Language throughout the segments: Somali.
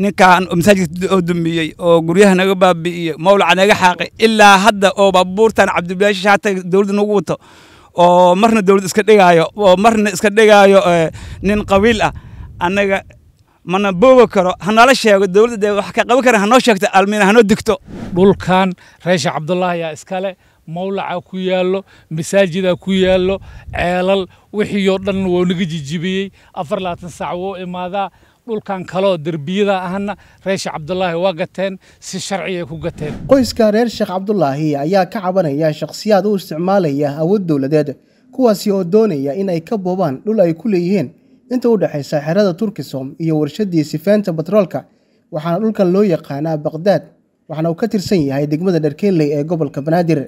ninkaan masaajidka oo dumiyey oo guryaha naga baabi'iyey mawlaca naga xaaqay ilaa hadda oo baabuurtan cabdibillaahi shaata dowladda nagu wato oo marna dowlad iska dhigaayo oo marna iska dhigaayo eh, nin qabiil ah annaga mana booga karo hanala sheego dowladda de wax ka qaban karan hanoo sheegto almiina hanoo digto dhulkan reesha cabdullaahi ayaa iskale mawlaca ku yaallo masaajida ku yaallo ceelal wixii oo dhan waa naga jijibiyey afar labaatan saac woo imaadaa dhulkan kaloo derbiyada ahna reer sheekh cabdulaahi waa gateen si sharciay ku gateen qoyska reer sheekh cabdulaahi ayaa ka cabanaya shakhsiyaad u isticmaalaya awood dowladeed kuwaasi oo doonaya in ay ka boobaan dhul ay ku leeyihiin inta u dhexaysa xerada turkisom iyo warshadii sifeynta batroolka waxaana dhulkan loo yaqaanaa baqdaad waxaana uu ka tirsan yahay degmada dharkeynley ee gobolka banaadir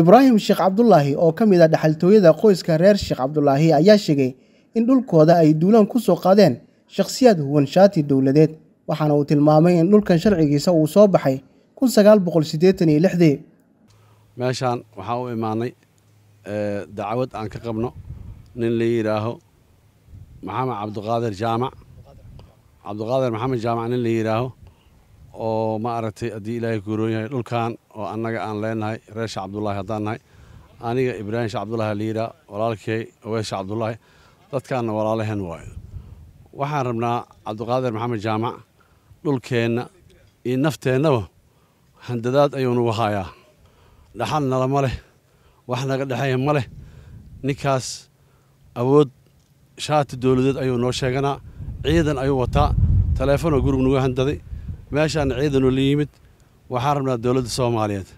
ibraahim sheekh cabdulaahi oo ka mid a ah dhexaltooyada qoyska reer sheekh cabdulaahi ayaa sheegay in dhulkooda ay duulaan ku soo qaadeen shakhsiyaad huwan shaati dowladeed waxaana uu tilmaamay in dhulkan sharcigiisa uu soo baxay meeshaan waxaa u imaanay eh, dacwad aan ka qabno nin la yidhaaho maxamed cabduqaadir jaamac cabduqaadir maxamed jaamac nin la yidhaaho oo ma aragtay haddii ilaahay kuuroon yahay dhulkan oo annaga aan leenahay reer sheekh cabdullaahi haddaan nahay aniga ibraahim sheekh cabdullaahi la yidhaah walaalkay awees cabdullaahi dadkaanna walaalaheen waayo waxaan rabnaa cabduqaadir maxamed jaamac dhulkeenna iyo nafteennaba handadaad ayuunugu haayaa dhaxal nala ma leh wax naga dhexeeya ma leh ninkaas awood shaati dowladeed ayuu noo sheeganaa ciidan ayuu wataa taleefonoo gurug nagu handaday meeshaana ciidanu la yimid waxaan rabnaa dowladda soomaaliyeed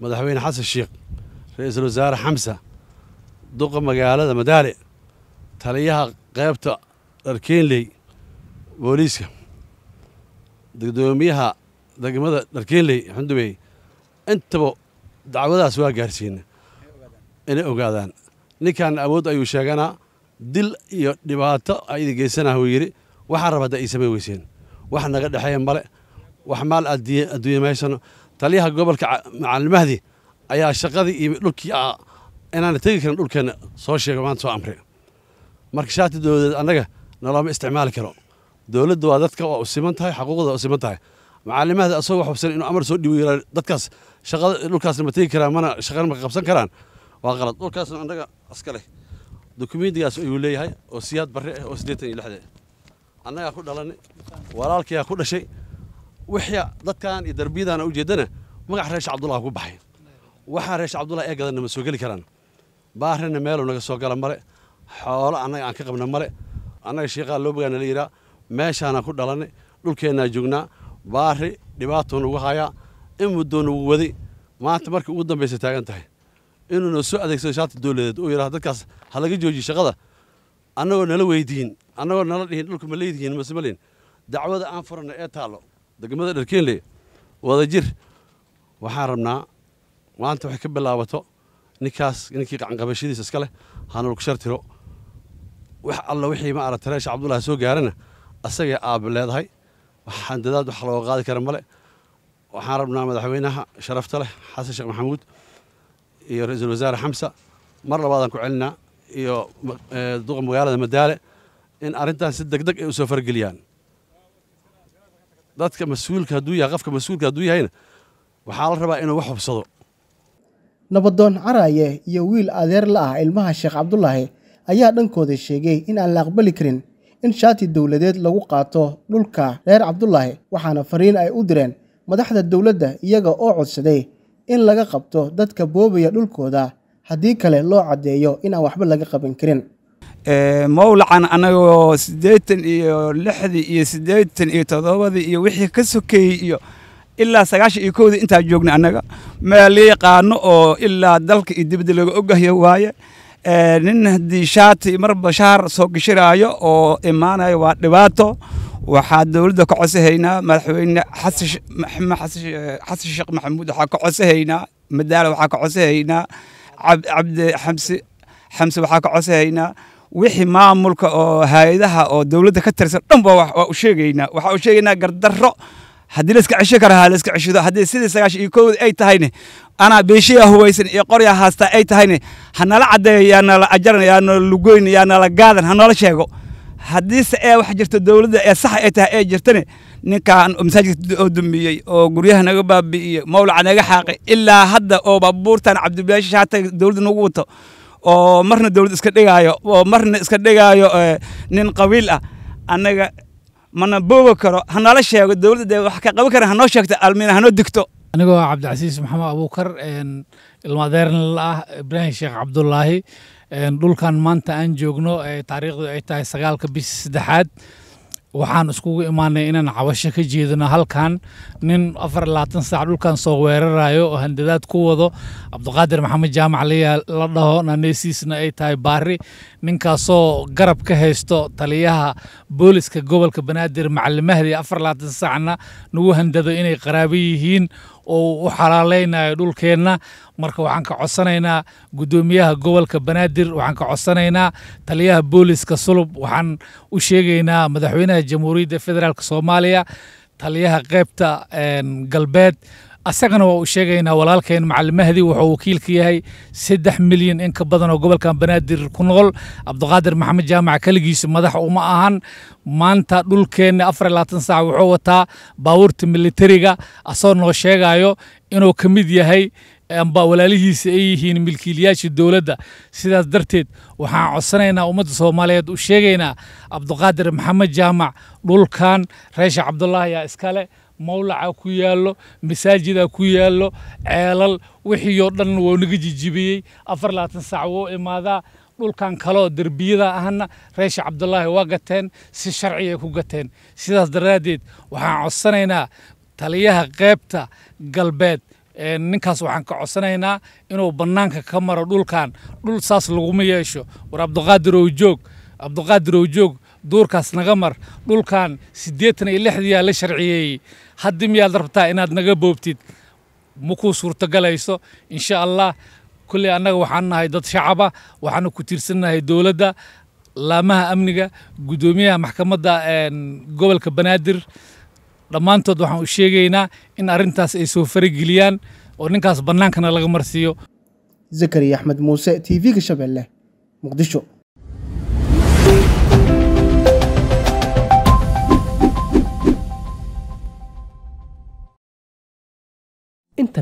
madaxweyne xasan sheikh ra-iisul wasaare xamsa duqa magaalada madaale taliyaha qaybta dharkeenley booliiska degdoomiyaha degmada dharkeenley xundubey intaba dacwadaas waa gaarsiina inay ogaadaan ninkan awood ayuu sheeganaa dil iyo dhibaato aidi geysanah uu yidhi waxaa raba hadda ay samayn weyseen wax naga dhexeeya male wax maal adduunya ma taliyaha gobolka macallimahdii ayaa shaqadii iyo dhulkii ah, inaana tegi karin dhulkeenna soo sheega maanta soo amre marka shaatidoodeed annaga nalama isticmaali karo dowladda waa dadka waa u siman tahay xaquuqda waa u siman tahay macalimahda asagoo wax inuu amar soo dhiibo dadkaas shaqada dhulkaasna ma tegi karaan mana shaqana ma qabsan karaan waa qalad dhulkaasna annaga aska leh dukumentigaas ayuu leeyahay oo siyaad barre ah oo siddeetan iyo lixde annagaa ku dhalanay walaalkiyaa ku dhashay wixii dadkan iyo darbiyadaana ujeeddana magac reesha cabdullah ku baxay waxaa reesha cabdullah ee gadanna ma soo geli karaan baarrina meeluu naga soo gala male xoolo annaga aan ka qabna male annaga sheekhaa loo bogaana la yidhaa meeshaana ku dhalanay dhulkeennaa joognaa baari dhibaatuu nugu hayaa in muddoo nugu wadi maanta markii ugu dambaysa taagan tahay inuuna soo adeegsado shaata dowladeed uu yidhaha dadkaas ha laga joojiyo shaqada annagoo nala weydiin annagoo nala dhihin dhulka ma leedihiin mase maleyn dacwada aan furana ee taallo degmada dharkeenle wada jir waxaan rabnaa maanta waxay ka bilaabato ninkaas ninkii qacanqabashadiisa iska leh ha nalagu shartiro wax alla wixii ma ara tareesha cabdullahi soo gaarana asagay aaba leedahay waxaan dadaad wax looga qaadi kara male waxaan rabnaa madaxweynaha sharafta leh xasan sheekh maxamuud iyo ra-iisul wasaare xamsa mar labaadaan ku celinaa iyo e, duqa magaalada madaale in arrintan si deg deg ay u soo fargeliyaan dadka mas-uulka hadduu yahay qofka mas-uulka hadduu yahayna waxaa la rabaa inuu wax hubsado nabadoon caraaye iyo wiil adeer la ah ilmaha sheekh cabdulaahi ayaa dhankooda sheegay in aan la aqbali karin in shaati dowladeed lagu qaato dhulka reer cabdulaahi waxaana fariin ay u direen madaxda dowladda iyaga oo codsaday in laga qabto dadka boobaya dhulkooda haddii kale loo caddeeyo inaan waxba laga qaban karin mowlacan annagoo siddeetan iyo lixdii iyo siddeetan iyo toddobadii iyo wixii ka sokeeyey iyo ilaa sagaashan iyo kowdii intaa joogna annaga meel yaqaano oo ilaa dalka iyo dibadda laga ogahya waaye Eh, nin haddii shaati marba shaar soo gishiraayo oo imaanayo waa dhibaato waxaa dowladda ka cosehaynaa madaxweyne xasan sheekh eh, maxamuud waxaa ka cosehaynaa madaala waxaa ka cosehaynaa cabdi xamsi xamse waxaa ka cosehaynaa wixii maamulka oo hay-adaha oo dowladda ka tirsan dhan ba waa u sheegaynaa waxaa u sheegaynaa gardarro haddii laiska ceshi kara ha laiska ceshido haddii sidii sagaashan iyo kowda ay tahayne anaa beeshayaa hubaysan iyo qoryaa haastaa ay tahayne ha nala caddeeyo yaa nala ajaran yaa nala lugoyn yaa nala gaadan ha noola sheego haddiise ee wax jirto dowladda ee saxa ay tahay ee jirtane ninkaan masaajidka oo dumbiyey oo guryaha naga baabi'iyey mawlaca naga xaaqay ilaa hadda oo baabuurtan cabdibillaahi shaatay dowladda nagu wato oo marna dowlad iska dhigaayo oo marna iska dhigaayo nin qabiil ah annaga mana boogo karo hanala sheego dowladda wax ka qaban kara hanoo sheegto almiina hanoo digto anigoo cabdicasiis maxamed abuukar ilma adeernala ah ibraahim sheekh cabdulaahi dhulkan maanta aan joogno taariikhdu ay tahay sagaalka bisha saddexaad waxaan iskugu imaanay inaan cabasho ka jeedino halkan nin afar labaatan saac dhulkan soo weerarayo oo handadaad ku wado cabduqaadir maxamed jaamac la dhaho naneesiisna ay tahay baari ninkaasoo garab ka haysto taliyaha booliska gobolka banaadir macalimahdi afar labaatan saacna nagu handado inay qaraabo yihiin oo u xalaalaynayo dhulkeenna marka waxaan ka codsanaynaa guddoomiyaha gobolka banaadir waxaan ka codsanaynaa taliyaha booliska sulub waxaan u sheegaynaa madaxweynaha jamhuuriyadda federaalk soomaaliya taliyaha qaybta galbeed asagana waa u sheegaynaa walaalkeen macalin mahdi wuxuu wakiil ka yahay saddex milyan in ka badan oo gobolkan banaadir ku nool cabduqaadir maxamed jaamac keligiisa madax uma ahan maanta dhulkeenna afar labaatan saac wuxuu wataa baawurta militariga asagoo noo sheegaayo inuu ka mid yahay amba walaalihiisa ay yihiin milkiilayaasha dowladda sidaas darteed waxaan codsanaynaa ummadda soomaaliyeed u sheegaynaa cabduqaadir maxamed jaamac dhulkan reesha cabdulaahi yaa iskale mawlaca ku yaallo masaajida ku yaallo ceelal wixii oo dhan wuu naga jijibiyey afar labaatan saac wuu imaadaa dhulkan kaleoo derbiyada ahna reesha cabdulaahi waa gateen si sharciyay ku gateen sidaas daraaddeed waxaan codsanaynaa taliyaha qaybta galbeed ninkaas waxaan ka codsanaynaa inuu bannaanka ka maro dhulkan dhul saas laguma yeesho war abduqaadir ow joog abdiqaadir ow joog duurkaas naga mar dhulkan siddeetan iyo lixdiyaa la sharciyeeyey haddii miyaad rabtaa inaad naga boobtid ma kuu suurtogalayso insha allah kulley annaga waxaan nahay dad shacaba waxaanu ku tiirsannahay dowladda laamaha amniga guddoomiyaha maxkamadda gobolka banaadir dhammaantood waxaan u sheegaynaa in arrintaas ay soo farageliyaan oo ninkaas bannaankana laga marsiiyo zakariya axmed muuse t v-ga shabeelle muqdisho